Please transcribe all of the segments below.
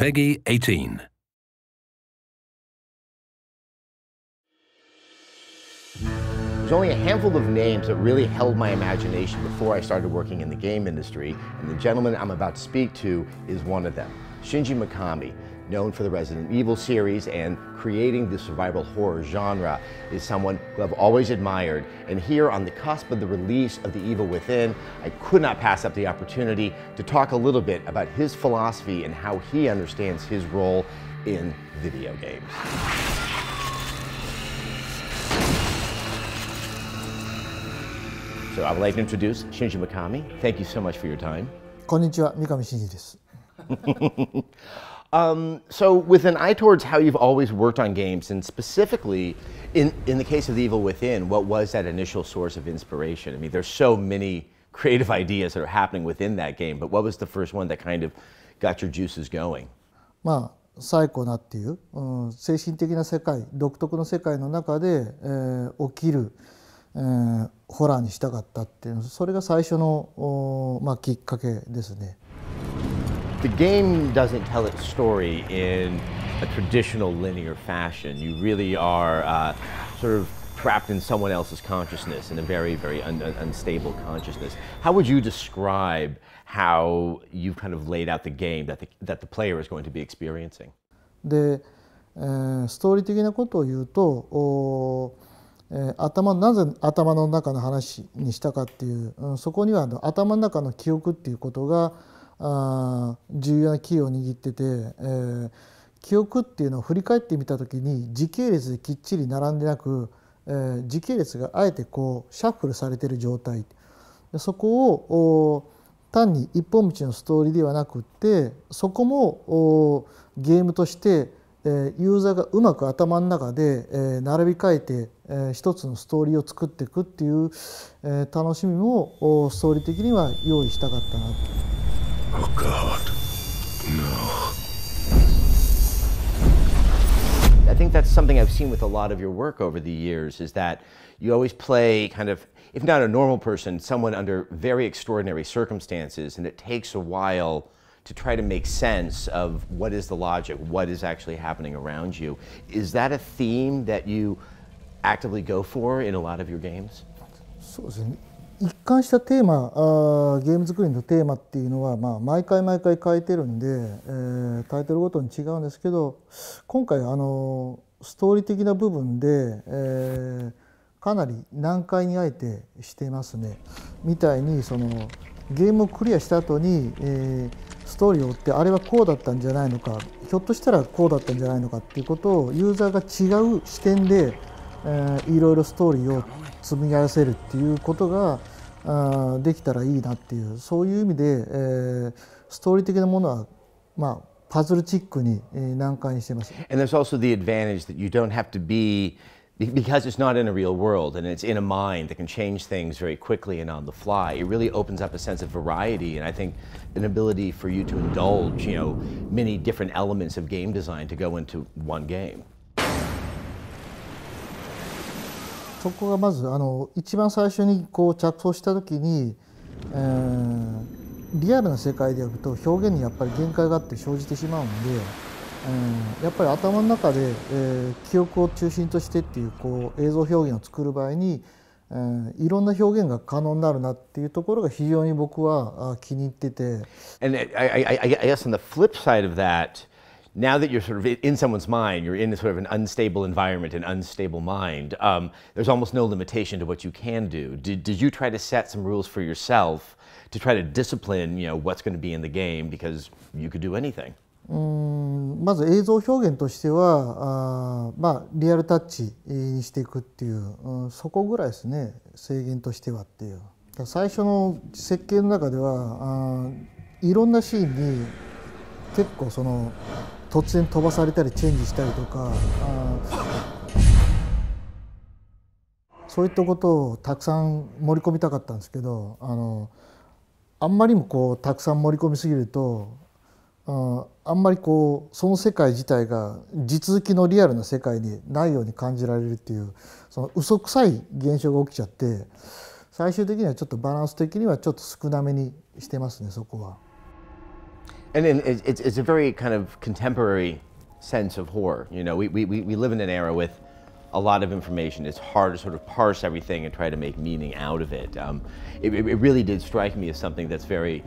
Peggy 18. There's only a handful of names that really held my imagination before I started working in the game industry, and the gentleman I'm about to speak to is one of them, Shinji Mikami known for the Resident Evil series and creating the survival horror genre, is someone who I've always admired. And here on the cusp of the release of The Evil Within, I could not pass up the opportunity to talk a little bit about his philosophy and how he understands his role in video games. So I would like to introduce Shinji Mikami. Thank you so much for your time. Konnichiwa, Mikami Shinji desu. Um, so with an eye towards how you've always worked on games and specifically in, in the case of the evil within what was that initial source of inspiration i mean there's so many creative ideas that are happening within that game but what was the first one that kind of got your juices going Well, まあサイコなっていう、うん、精神的な世界独特の世界の中で、えー、起きる、えー、ホラーにしたかったっていうそれが最初の、おまあ、きっかけですね。the game doesn't tell its story in a traditional linear fashion. You really are uh, sort of trapped in someone else's consciousness, in a very, very un un unstable consciousness. How would you describe how you've kind of laid out the game that the, that the player is going to be experiencing? Uh, story-like で、えー、ストーリー的なことを言うとお、えー、頭なぜ頭の中の話にしたかっていう、うん、そこには頭の中の記憶っていうことが、あ重要なキーを握ってて、えー、記憶っていうのを振り返ってみた時に時系列できっちり並んでなく、えー、時系列があえてこうシャッフルされてる状態そこを単に一本道のストーリーではなくってそこもゲームとして、えユーザーがうまく頭の中で、え並び替えて、え一つのストーリーを作っていくっていう、え楽しみもストーリー的には用意したかったなと。Oh God, no. I think that's something I've seen with a lot of your work over the years is that you always play kind of, if not a normal person, someone under very extraordinary circumstances, and it takes a while to try to make sense of what is the logic, what is actually happening around you. Is that a theme that you actively go for in a lot of your games? そうですね一貫したテーマあーゲーム作りのテーマっていうのは、まあ、毎回毎回変えてるんで、えー、タイトルごとに違うんですけど今回あのストーリー的な部分で、えー、かなり難解にあえてしてますね。みたいにそのゲームをクリアした後に、えー、ストーリーを追ってあれはこうだったんじゃないのかひょっとしたらこうだったんじゃないのかっていうことをユーザーが違う視点でえー、いろいろストーリーを積み合わせるっていうことがあできたらいいなっていうそういう意味で、えー、ストーリー的なものはまあパズルチックに難解にしてます。And there's also the advantage that you don't have to be because it's not in a real world and it's in a mind that can change things very quickly and on the fly it really opens up a sense of variety and i think an ability for you to indulge you know many different elements of game design to go into one game そこがまずあの一番最初にこう着想した時に、えー、リアルな世界でやると表現にやっぱり限界があって生じてしまうので、えー、やっぱり頭の中で、えー、記憶を中心としてっていうこう映像表現を作る場合に、えー、いろんな表現が可能になるなっていうところが非常に僕は気に入ってて。And I, I, I guess on the flip side of that now that you're sort of in someone's mind, you're in sort of an unstable environment, an unstable mind, um, there's almost no limitation to what you can do. Did, did you try to set some rules for yourself to try to discipline, you know, what's going to be in the game because you could do anything? うんまず映像表現としてはあ、まあ、リアルタッチにしていくっていう、うん、そこぐらいですね制限としてはっていう最初の設計の中ではあいろんなシーンに結構その mm, 突然飛ばされたりチェンジしたりとかそういったことをたくさん盛り込みたかったんですけどあのあんまりもこうたくさん盛り込みすぎるとああんまりこうその世界自体が地続きのリアルな世界にないように感じられるっていうその嘘くさい現象が起きちゃって最終的にはちょっとバランス的にはちょっと少なめにしてますねそこは。And then it's, it's a very kind of contemporary sense of horror. You know, we, we, we live in an era with a lot of information. It's hard to sort of parse everything and try to make meaning out of it. Um, it, it, really did strike me as something that's very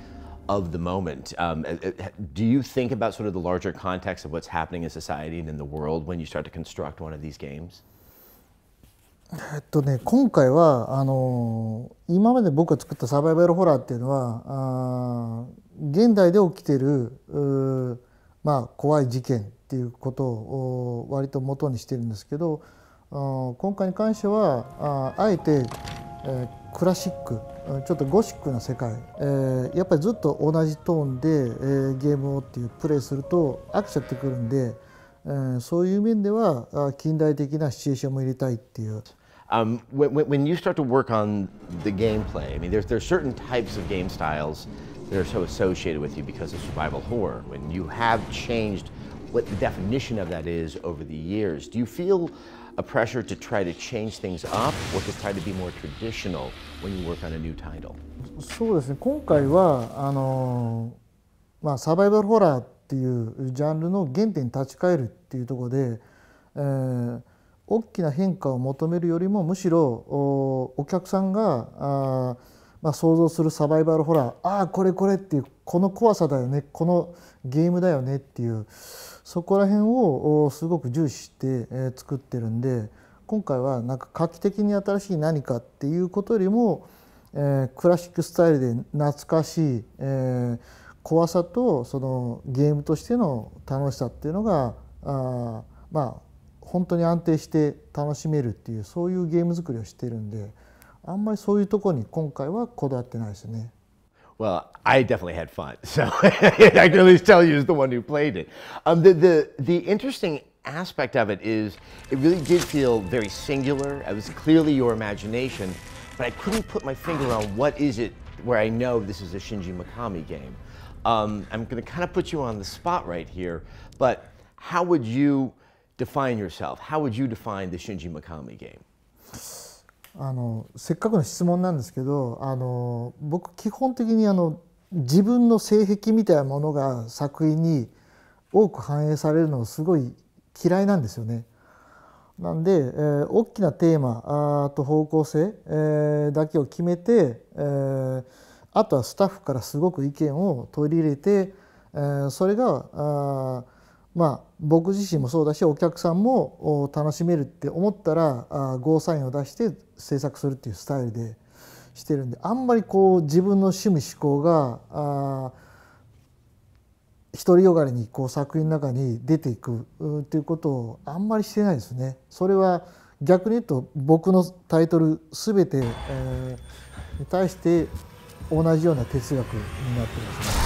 of the moment. Um, uh, uh, do you think about sort of the larger context of what's happening in society and in the world when you start to construct one of these games? えっとね、今回はあのー、今まで僕が作ったサバイバルホラーっていうのはあ現代で起きてるまあ、怖い事件っていうことを割と元にしてるんですけど今回に関してはああえて、えー、クラシックちょっとゴシックな世界、えー、やっぱりずっと同じトーンで、えー、ゲームをっていうプレイすると飽きちゃってくるんで。えそういう面では近代的なシチュエーションも入れたいっていう Um, when, when, you start to work on the gameplay, I mean, there's, there's certain types of game styles that are so associated with you because of survival horror. When you have changed what the definition of that is over the years, do you feel a pressure to try to change things up or to try to be more traditional when you work on a new title? そうですね今回はあの、まあ、サバイバルホラーっていうジャンルの原点に立ち返るっていうところで、えー大きな変化を求めるよりもむしろお客さんがあ、まあ、想像するサバイバルホラーああこれこれっていうこの怖さだよねこのゲームだよねっていうそこら辺をすごく重視して、えー、作ってるんで今回はなんか画期的に新しい何かっていうことよりも、えー、クラシックスタイルで懐かしい、えー、怖さとそのゲームとしての楽しさっていうのがあまあ本当に安定して楽しめるっていうそういうゲーム作りをしてるんであんまりそういうとこに今回はこだわってないですね。Well, I definitely had fun. So I can at least tell you as the one who played it. Um, the, the, the interesting aspect of it is it really did feel very singular. It was clearly your imagination, but I couldn't put my finger on what is it where I know this is a Shinji Mikami game. Um, I'm going to kind of put you on the spot right here, but how would you define yourself? How would you define the Shinji Mikami game? あのせっかくの質問なんですけどあの僕基本的にあの自分の性癖みたいなものが作品に多く反映されるのすごい嫌いなんですよね。なんで、えー、大きなテーマあーと方向性、えー、だけを決めて、えー、あとはスタッフからすごく意見を取り入れて、えー、それがあまあ、僕自身もそうだしお客さんも楽しめるって思ったらゴーサインを出して制作するっていうスタイルでしてるんであんまりこう自分の趣味思考が独りよがりにこう作品の中に出ていくっていうことをあんまりしてないですね。それは逆に言うと僕のタイトル全て、えに対して同じような哲学になってますね。